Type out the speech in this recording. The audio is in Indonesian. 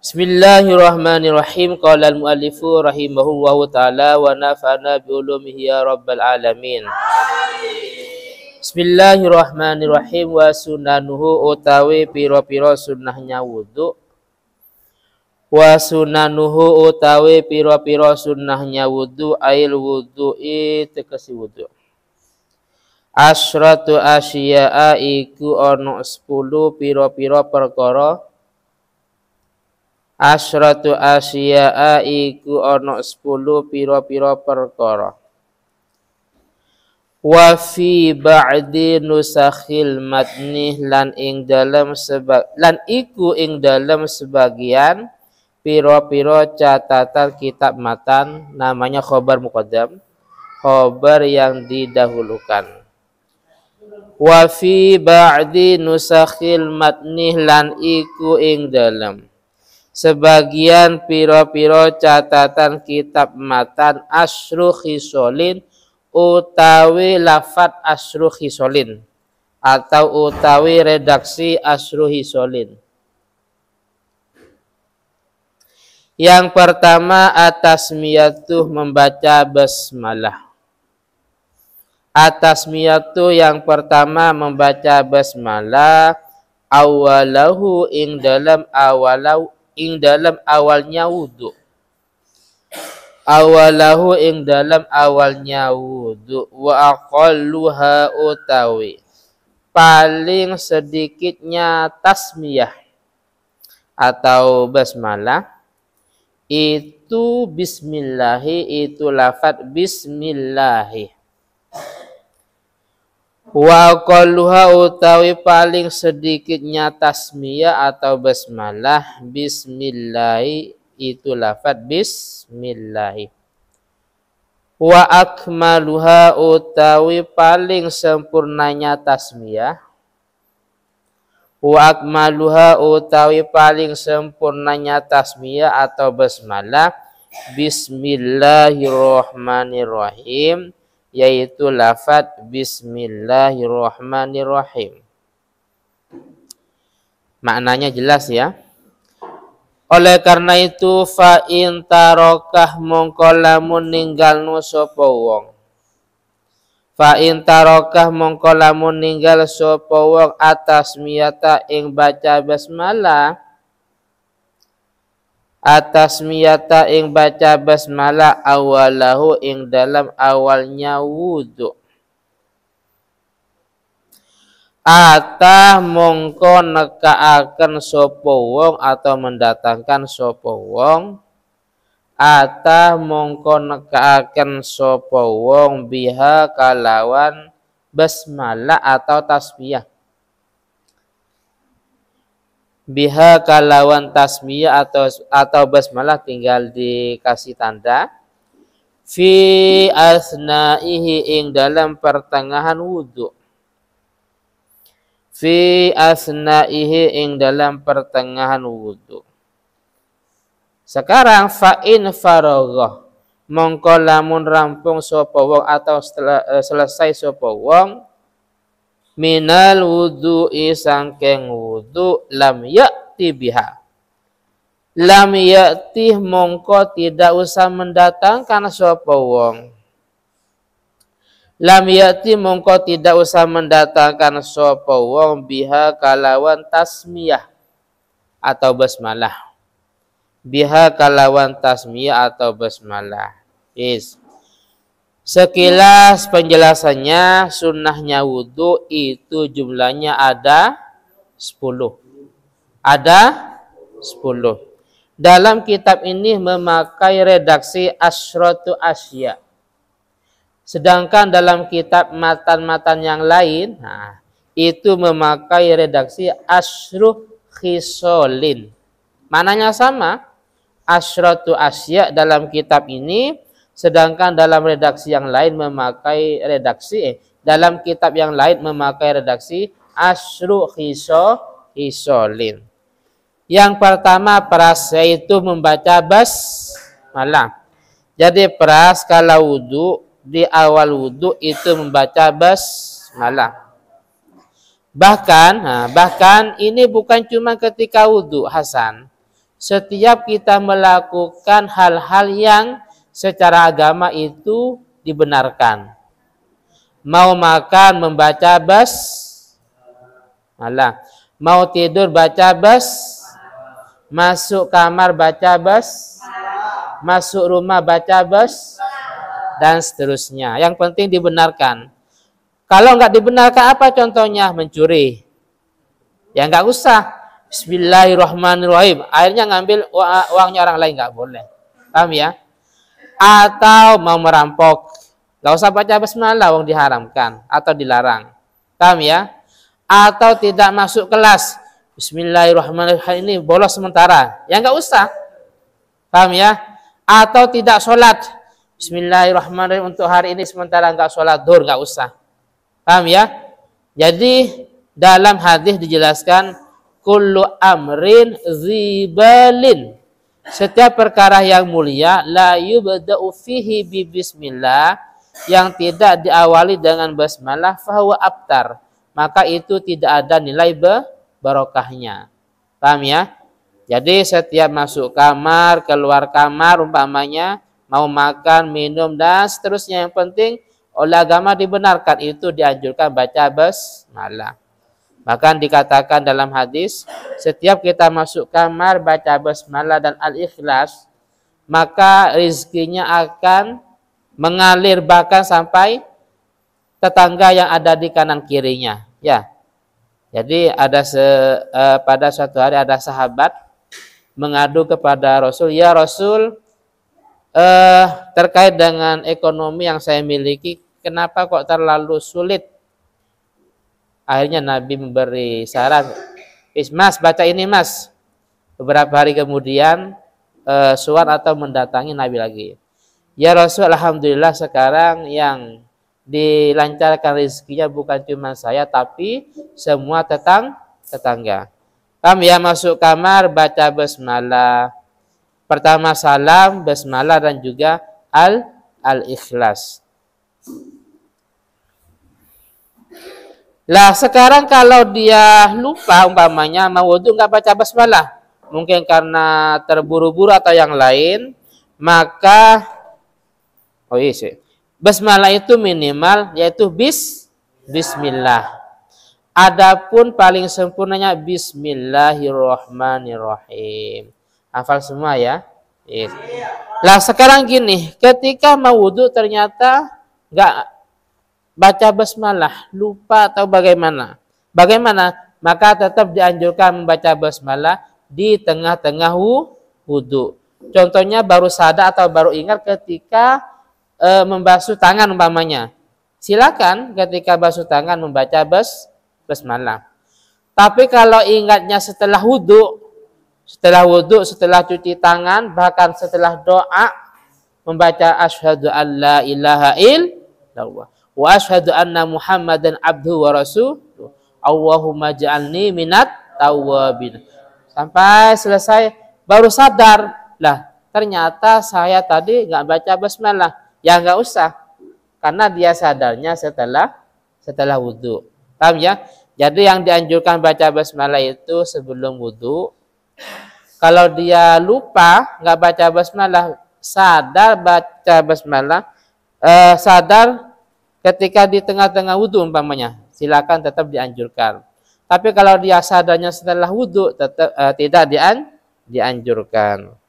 Bismillahirrahmanirrahim. Qala al-muallifu rahimahullahu taala wa nafa'ana bi ulumihi ya rabbal alamin. Bismillahirrahmanirrahim wa sunanuhu utawi piro-piro sunnahnya wudhu. wa sunanuhu utawi piro-piro sunnahnya wudhu. ail wudu'i tekesi wudhu Asyratu asya'a iku ono sepuluh piro-piro perkara asratu asya'a iku ono 10 piro-piro perkara wa fi ba'di nusakhil matni lan ing dalam sebab lan iku ing dalam sebagian piro-piro catatan kitab matan namanya khobar muqaddam khobar yang didahulukan wa fi ba'di nusakhil matni lan iku ing dalam sebagian piro-piro catatan kitab matan asru khisolin utawi lafat asru khisolin atau utawi redaksi asru khisolin. Yang pertama atas miyatuh membaca basmalah. Atas miyatuh yang pertama membaca basmalah awalahu ing dalam awalau ing dalam awalnya wudhu awalahu ing dalam awalnya wudhu wa aqalluha utawi paling sedikitnya tasmiyah atau basmalah itu bismillahi itu lafat bismillahi Wa qaluha utawi paling sedikitnya tasmiyah atau basmalah bismillahi itu lafad bismillahi. Wa akmaluha utawi paling sempurnanya tasmiyah. Wa akmaluha utawi paling sempurnanya tasmiyah atau basmalah bismillahirrahmanirrahim yaitu lafat bismillahirrahmanirrahim. Maknanya jelas ya. Oleh karena itu fa in tarokah mongko lamun sapa wong. Fa in tarokah mongko lamun ninggal sapa wong atas miyata ing baca basmalah atas miyata ing baca basmalah awalahu ing dalam awalnya wudhu atah mongko nekaaken akan wong atau mendatangkan sapa wong atah mongko nekaaken sapa wong biha kalawan basmalah atau tasbih biha kalawan tasmiyah atau atau basmalah tinggal dikasih tanda fi asnaihi ing dalam pertengahan wudhu fi asnaihi ing dalam pertengahan wudhu sekarang fa'in farogoh mongko lamun rampung sopo wong atau setelah, eh, selesai sopo wong minal wudhu sangkeng wudhu' lam yakti biha lam yakti mongko tidak usah mendatangkan sopa wong lam yakti mongko tidak usah mendatangkan sopa wong biha kalawan tasmiyah atau basmalah biha kalawan tasmiyah atau basmalah is yes. Sekilas penjelasannya sunnahnya wudhu itu jumlahnya ada 10. Ada 10. Dalam kitab ini memakai redaksi asyratu asya. Sedangkan dalam kitab matan-matan yang lain, nah, itu memakai redaksi asruh khisolin. Mananya sama, asyratu asya dalam kitab ini Sedangkan dalam redaksi yang lain memakai redaksi eh, dalam kitab yang lain memakai redaksi asru hiso hisolin. Yang pertama peras yaitu membaca bas malam. Jadi peras kalau wudhu di awal wudhu itu membaca bas malam. Bahkan, bahkan ini bukan cuma ketika wudhu Hasan. Setiap kita melakukan hal-hal yang secara agama itu dibenarkan. Mau makan membaca bas malah. Mau tidur baca bas Masuk kamar baca bas Masuk rumah baca bas Dan seterusnya. Yang penting dibenarkan. Kalau nggak dibenarkan apa contohnya? Mencuri. Ya nggak usah. Bismillahirrahmanirrahim. Akhirnya ngambil uangnya orang lain nggak boleh. Paham ya? atau mau merampok. Gak usah baca basmalah, wong diharamkan atau dilarang. Paham ya? Atau tidak masuk kelas. Bismillahirrahmanirrahim ini bolos sementara. Ya nggak usah. Paham ya? Atau tidak sholat. Bismillahirrahmanirrahim untuk hari ini sementara nggak sholat dur nggak usah. Paham ya? Jadi dalam hadis dijelaskan kullu amrin zibalin setiap perkara yang mulia la yubda'u fihi bi bismillah yang tidak diawali dengan basmalah fahuwa abtar. Maka itu tidak ada nilai barokahnya. Paham ya? Jadi setiap masuk kamar, keluar kamar umpamanya mau makan, minum dan seterusnya yang penting oleh agama dibenarkan itu dianjurkan baca basmalah. Bahkan dikatakan dalam hadis, setiap kita masuk kamar baca basmalah dan al-ikhlas, maka rizkinya akan mengalir bahkan sampai tetangga yang ada di kanan kirinya. Ya, jadi ada se, eh, pada suatu hari ada sahabat mengadu kepada Rasul, ya Rasul eh, terkait dengan ekonomi yang saya miliki, kenapa kok terlalu sulit Akhirnya Nabi memberi saran, Mas baca ini Mas. Beberapa hari kemudian uh, eh, suar atau mendatangi Nabi lagi. Ya Rasul, Alhamdulillah sekarang yang dilancarkan rezekinya bukan cuma saya, tapi semua tetang tetangga. Kami ya masuk kamar, baca basmalah. Pertama salam, basmalah dan juga al-ikhlas. al al ikhlas lah sekarang kalau dia lupa umpamanya mau wudhu nggak baca basmalah, mungkin karena terburu-buru atau yang lain, maka oh iya sih. Basmalah itu minimal yaitu bis bismillah. Adapun paling sempurnanya bismillahirrahmanirrahim. Hafal semua ya. Yes. Iya. Lah sekarang gini, ketika mau wudhu ternyata nggak baca basmalah lupa atau bagaimana? Bagaimana? Maka tetap dianjurkan membaca basmalah di tengah-tengah wudhu. Contohnya baru sadar atau baru ingat ketika e, membasuh tangan umpamanya. Silakan ketika basuh tangan membaca bas basmalah. Tapi kalau ingatnya setelah wudhu, setelah wudhu, setelah cuci tangan, bahkan setelah doa, membaca asyhadu alla ilaha illallah wa asyhadu anna Muhammadan abduhu wa rasuluh. Allahumma ja'alni minat tawabin. Sampai selesai baru sadar. Lah, ternyata saya tadi nggak baca basmalah. Ya nggak usah. Karena dia sadarnya setelah setelah wudhu. Paham ya? Jadi yang dianjurkan baca basmalah itu sebelum wudhu. Kalau dia lupa nggak baca basmalah, sadar baca basmalah, eh, sadar Ketika di tengah-tengah wudhu umpamanya, silakan tetap dianjurkan. Tapi kalau dia sadarnya setelah wudhu, tetap, uh, tidak dian, dianjurkan.